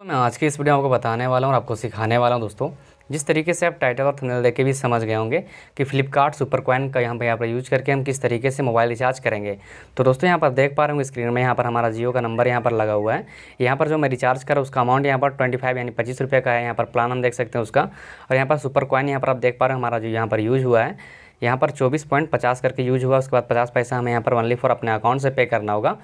तो मैं आज की इस वीडियो में आपको बताने वाला हूँ और आपको सिखाने वाला हूँ दोस्तों जिस तरीके से आप टाइटल और थंबनेल देख के भी समझ गए होंगे कि फ्लिपकार्ट सुपर का यहाँ पर यहाँ पर यूज करके हम किस तरीके से मोबाइल रिचार्ज करेंगे तो दोस्तों यहाँ पर देख पा रहे होंगे स्क्रीन में यहाँ पर हमारा जियो का नंबर यहाँ पर लगा हुआ है यहाँ पर जो मैं रिचार्ज करा उसका अमाउंट यहाँ पर ट्वेंटी फाइव यानी पच्चीस रुपये का है यहाँ पर प्लान हम देख सकते हैं उसका और यहाँ पर सुपर यहाँ पर आप देख पा रहे हो हमारा जो यहाँ पर यूज हुआ है यहाँ पर चौबीस पॉइंट पचास करके यूज हुआ उसके बाद पचास पैसा हमें यहाँ पर वनली फॉर अपने अकाउंट से पे करना होगा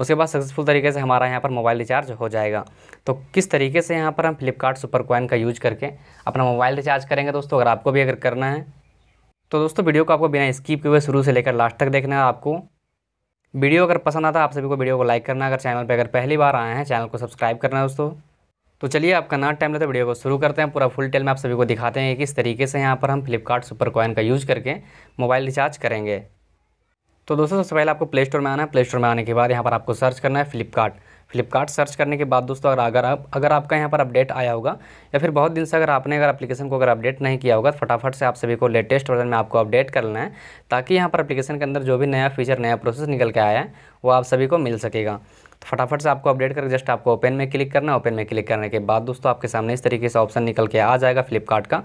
उसके बाद सक्सेसफुल तरीके से हमारा यहाँ पर मोबाइल रिचार्ज हो जाएगा तो किस तरीके से यहाँ पर हम फ्लिपकार्ट सुपर कॉइन का यूज करके अपना मोबाइल रिचार्ज करेंगे दोस्तों अगर आपको भी अगर करना है तो दोस्तों वीडियो को आपको बिना स्किप किए हुए शुरू से लेकर लास्ट तक देखना है आपको वीडियो अगर पसंद आता है आप सभी को वीडियो को लाइक करना अगर चैनल पर अगर पहली बार आए हैं चैनल को सब्सक्राइब करना है दोस्तों तो चलिए आपका ना टाइम लेते वीडियो को शुरू करते हैं पूरा फुल टेल में आप सभी को दिखाते हैं कि किस तरीके से यहाँ पर हम फ्लिपकार्ट सुपर कॉइन का यूज़ करके मोबाइल रिचार्ज करेंगे तो दोस्तों सबसे पहले आपको प्ले स्टोर में आना है प्ले स्टोर में आने के बाद यहाँ पर आपको सर्च करना है फ्लिपकार्ट फ्लिपकार्ट सर्च करने के बाद दोस्तों अगर अगर आप अगर आपका यहाँ पर अपडेट आया होगा या फिर बहुत दिन से अगर आपने अगर एप्लीकेशन को अगर अपडेट नहीं किया होगा तो फटाफट से आप सभी को लेटेस्ट वर्जन में आपको अपडेट कर लेना है ताकि यहाँ पर अपलीकेशन के अंदर जो भी नया फीचर नया प्रोसेस निकल के आया है वो आप सभी को मिल सकेगा तो फटाफट से आपको अपडेट करके जस्ट आपको ओपन में क्लिक करना है ओपन में क्लिक करने के बाद दोस्तों आपके सामने इस तरीके से ऑप्शन निकल के आ जाएगा फ्लिपकार्ट का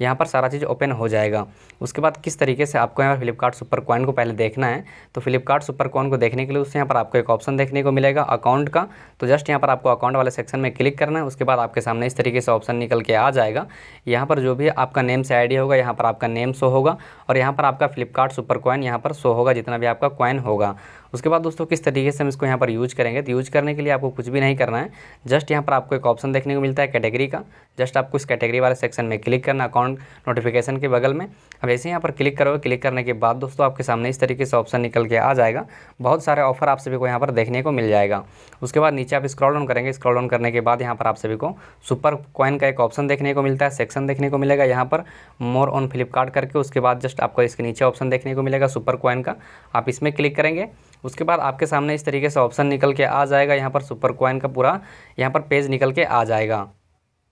यहाँ पर सारा चीज़ ओपन हो जाएगा उसके बाद किस तरीके से आपको यहाँ पर फ्लिपकार्ट सुपर कॉइन को पहले देखना है तो फ्लिपकार्ट सुपर कॉइन को देखने के लिए उससे यहाँ पर आपको एक ऑप्शन देखने को मिलेगा अकाउंट का तो जस्ट यहाँ पर आपको अकाउंट वाले सेक्शन में क्लिक करना है उसके बाद आपके सामने इस तरीके से ऑप्शन निकल के आ जाएगा यहाँ पर जो भी आपका नेम से आई होगा यहाँ पर आपका नेम शो होगा और यहाँ पर आपका फ्लिपकार्ट सुपर कॉइन यहाँ पर शो होगा जितना भी आपका कॉइन होगा उसके बाद दोस्तों किस तरीके से हम इसको यहाँ पर यूज करेंगे तो यूज करने के लिए आपको कुछ भी नहीं करना है जस्ट यहाँ पर आपको एक ऑप्शन देखने को मिलता है कैटेगरी का जस्ट आपको इस कैटेगरी वाले सेक्शन में क्लिक करना अकाउंट नोटिफिकेशन के बगल में अब ऐसे यहाँ पर क्लिक करोगे क्लिक करने के बाद दोस्तों आपके सामने इस तरीके से ऑप्शन निकल के आ जाएगा बहुत सारे ऑफर आप सभी को यहाँ पर देखने को मिल जाएगा उसके बाद नीचे आप स्क्रॉल डाउन करेंगे स्क्रॉल डाउन करने के बाद यहाँ पर आप सभी को सुपर कॉइन का एक ऑप्शन देखने को मिलता है सेक्शन देखने को मिलेगा यहाँ पर मोर ऑन फ्लिपकार्ट करके उसके बाद जस्ट आपको इसके नीचे ऑप्शन देखने को मिलेगा सुपर कॉइन का आप इसमें क्लिक करेंगे उसके बाद आपके सामने इस तरीके से ऑप्शन निकल के आ जाएगा यहाँ पर सुपर क्वाइन का पूरा यहाँ पर पेज निकल के आ जाएगा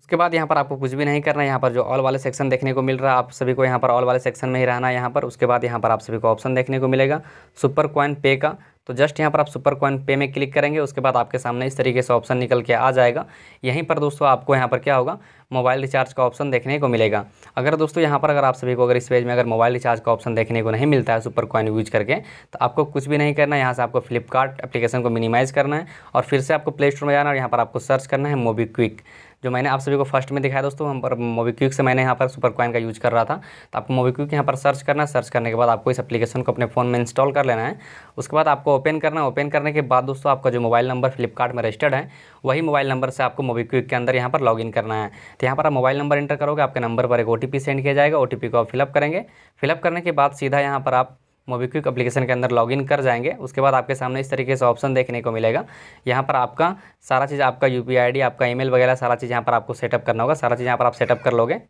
उसके बाद यहाँ पर आपको कुछ भी नहीं करना है यहाँ पर जो ऑल वाले सेक्शन देखने को मिल रहा है आप सभी को यहाँ पर ऑल वाले सेक्शन में ही रहना है यहाँ पर उसके बाद यहाँ पर आप सभी को ऑप्शन देखने को मिलेगा सुपर क्वाइन पे का तो जस्ट यहाँ पर आप सुपर कॉइन पे में क्लिक करेंगे उसके बाद आपके सामने इस तरीके से ऑप्शन निकल के आ जाएगा यहीं पर दोस्तों आपको यहाँ पर क्या होगा मोबाइल रिचार्ज का ऑप्शन देखने को मिलेगा अगर दोस्तों यहाँ पर अगर आप सभी को अगर इस पेज में अगर मोबाइल रिचार्ज का ऑप्शन देखने को नहीं मिलता है सुपर कॉइन यूज करके तो आपको कुछ भी नहीं करना है यहाँ से आपको फ्लिपकार्ट एप्लीकेशन को मिनिमाइज़ करना है और फिर से आपको प्ले स्टोर में जाना और यहाँ पर आपको सर्च करना है मोबी क्विक जो मैंने आप सभी को फर्स्ट में दिखाया दोस्तों हम पर मोबीक्विक से मैंने यहाँ पर सुपर कॉइन का यूज़ कर रहा था तो आपको मोबीक्विक यहाँ पर सर्च करना है सर्च करने के बाद आपको इस एप्लीकेशन को अपने फ़ोन में इंस्टॉल कर लेना है उसके बाद आपको ओपन करना है ओपन करने के बाद दोस्तों आपका जो मोबाइल नंबर फ्लिपकार्ट में रजिस्टर्ड है वही मोबाइल नंबर से आपको मोबीक्विक के अंदर यहाँ पर इन करना है तो यहाँ पर आप मोबाइल नंबर इंटर करोगे आपके नंबर पर एक ओ सेंड किया जाएगा ओ को आप फिलअप करेंगे फिलअप करने के बाद सीधा यहाँ पर आप मोबीक्विक एप्लीकेशन के अंदर लॉगिन कर जाएंगे उसके बाद आपके सामने इस तरीके से ऑप्शन देखने को मिलेगा यहाँ पर आपका सारा चीज़ आपका यू पी आपका ईमेल वगैरह सारा चीज़ यहाँ पर आपको सेटअप करना होगा सारा चीज़ यहाँ पर आप सेटअप कर लोगे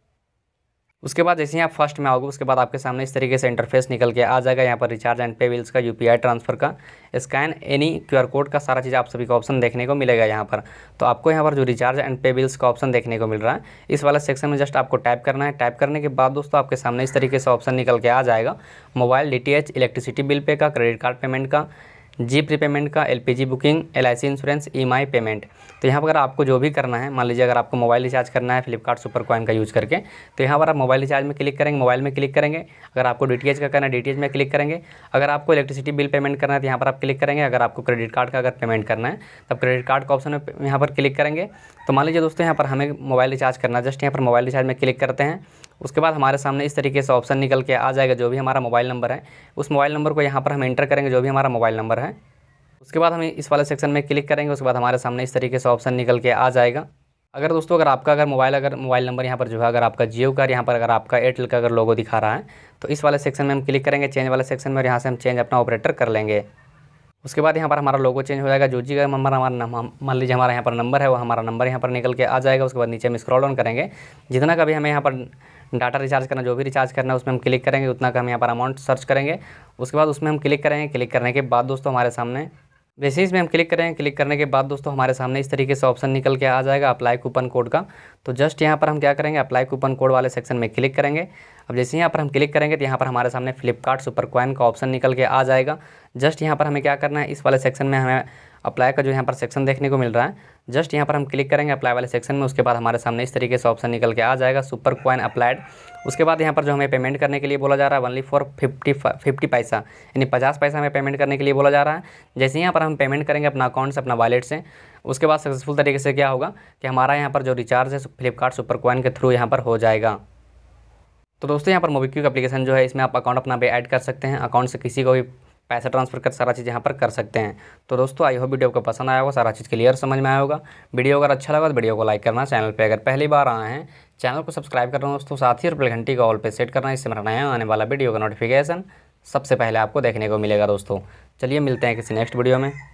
उसके बाद जैसे यहाँ फर्स्ट में आओगे उसके बाद आपके सामने इस तरीके से इंटरफेस निकल के आ जाएगा यहाँ पर रिचार्ज एंड पे बिल्स का यू ट्रांसफर का स्कैन एनी क्यूआर कोड का सारा चीज़ आप सभी को ऑप्शन देखने को मिलेगा यहाँ पर तो आपको यहाँ पर जो रिचार्ज एंड पे बिल्स का ऑप्शन देखने को मिल रहा है इस वाला सेक्शन में जस्ट आपको टाइप करना है टाइप करने के बाद दोस्तों आपके सामने इस तरीके से ऑप्शन निकल के आ जाएगा mobile D electricity bill pay का क्रेडिट कार्ड पेमेंट का जी प्री पेमेंट का L booking L insurance E payment तो यहाँ पर आपको जो भी करना है मान लीजिए अगर आपको मोबाइल रिचार्ज करना है फ्लिपकार्ट सुपर कॉइन का यूज़ करके तो यहाँ पर आप मोबाइल रिचार्ज में क्लिक करेंगे मोबाइल में क्लिक करेंगे अगर आपको डी का करना है डी में क्लिक करेंगे अगर आपको इलेक्ट्रिसिटी बिल पेमेंट करना है तो यहाँ पर आप क्लिक करेंगे अगर आपको क्रेडिट कार्ड का अगर पेमेंट करना है तब तो क्रेडिट कार्ड का ऑप्शन में यहाँ पर क्लिक करेंगे तो मान लीजिए दोस्तों यहाँ पर हमें मोबाइल रिचार्ज करना है जस्ट यहाँ पर मोबाइल रिचार्ज में क्लिक करते हैं उसके बाद हमारे सामने इस तरीके से ऑप्शन निकल के आ जाएगा जो भी हमारा मोबाइल नंबर है उस मोबाइल नंबर को यहाँ पर हम एंटर करेंगे जो भी हमारा मोबाइल नंबर है उसके बाद हम इस वाले सेक्शन में क्लिक करेंगे उसके बाद हमारे सामने इस तरीके से ऑप्शन निकल के आ जाएगा अगर दोस्तों अगर आपका अगर मोबाइल अगर मोबाइल नंबर यहाँ पर जो है अगर आपका जियो का यहाँ पर अगर आपका एयरटेल का अगर लोगो दिखा रहा है तो इस वाले सेक्शन में हम क्लिक करेंगे चेंज वाले सेक्शन में और यहाँ से हम चेंज अपना ऑपरेटर कर लेंगे उसके बाद यहाँ पर हमारा लोगो चेंज हो जाएगा जो जी का नंबर हमारा मान लीजिए हमारा यहाँ पर नंबर है वो हमारा नंबर यहाँ पर निकल के आ जाएगा उसके बाद नीचे हम स्क्रॉल ऑन करेंगे जितना का भी हमें यहाँ पर डाटा रिचार्ज करना जो भी रिचार्ज करना है उसमें हम क्लिक करेंगे उतना का हम यहाँ पर अमाउंट सर्च करेंगे उसके बाद उसमें हम क्लिक करेंगे क्लिक करने के बाद दोस्तों हमारे सामने वैसे इसमें हम क्लिक करेंगे क्लिक करने के बाद दोस्तों हमारे सामने इस तरीके से ऑप्शन निकल के आ जाएगा अप्लाई कूपन कोड का तो जस्ट यहाँ पर हम क्या करेंगे अप्लाई कूपन कोड वाले सेक्शन में क्लिक करेंगे अब जैसे यहाँ पर हम क्लिक करेंगे तो यहाँ पर हमारे सामने फ्लिपकार्ट सुपर क्वाइन का ऑप्शन निकल के आ जाएगा जस्ट यहाँ पर हमें क्या करना है इस वाले सेक्शन में हमें अप्लाई का जो यहाँ पर सेक्शन देखने को मिल रहा है जस्ट यहाँ पर हम क्लिक करेंगे अप्लाई वाले सेक्शन में उसके बाद हमारे सामने इस तरीके से ऑप्शन निकल के आ जाएगा सुपर क्वाइन अप्लाइड उसके बाद यहाँ पर जो हमें पेमेंट करने के लिए बोला जा रहा है वनली फॉर फिफ्टी फिफ्टी पैसा यानी पचास पैसा हमें पेमेंट करने के लिए बोला जा रहा है जैसे यहाँ पर हम पेमेंट करेंगे अपना अकाउंट से अपना वॉलेट से उसके बाद सक्सेसफुल तरीके से क्या होगा कि हमारा यहाँ पर जो रिचार्ज है फ्लिपकार्ट सुपर क्वाइन के थ्रू यहाँ पर हो जाएगा तो दोस्तों यहाँ पर मोबिक्विक एप्लीकेशन जो है इसमें आप अकाउंट अपना भी ऐड कर सकते हैं अकाउंट से किसी को भी पैसा ट्रांसफर कर सारा चीज़ यहाँ पर कर सकते हैं तो दोस्तों आई होप वीडियो को पसंद आया होगा सारा चीज़ क्लियर समझ में आया होगा वीडियो अगर अच्छा लगा तो वीडियो को लाइक करना चैनल पर अगर पहली बार आए हैं चैनल को सब्सक्राइब करना दोस्तों साथ ही रुपये घंटी का ऑल पे सेट करना इससे मेरा नया आने वाला वीडियो का नोटिफिकेशन सबसे पहले आपको देखने को मिलेगा दोस्तों चलिए मिलते हैं किसी नेक्स्ट वीडियो में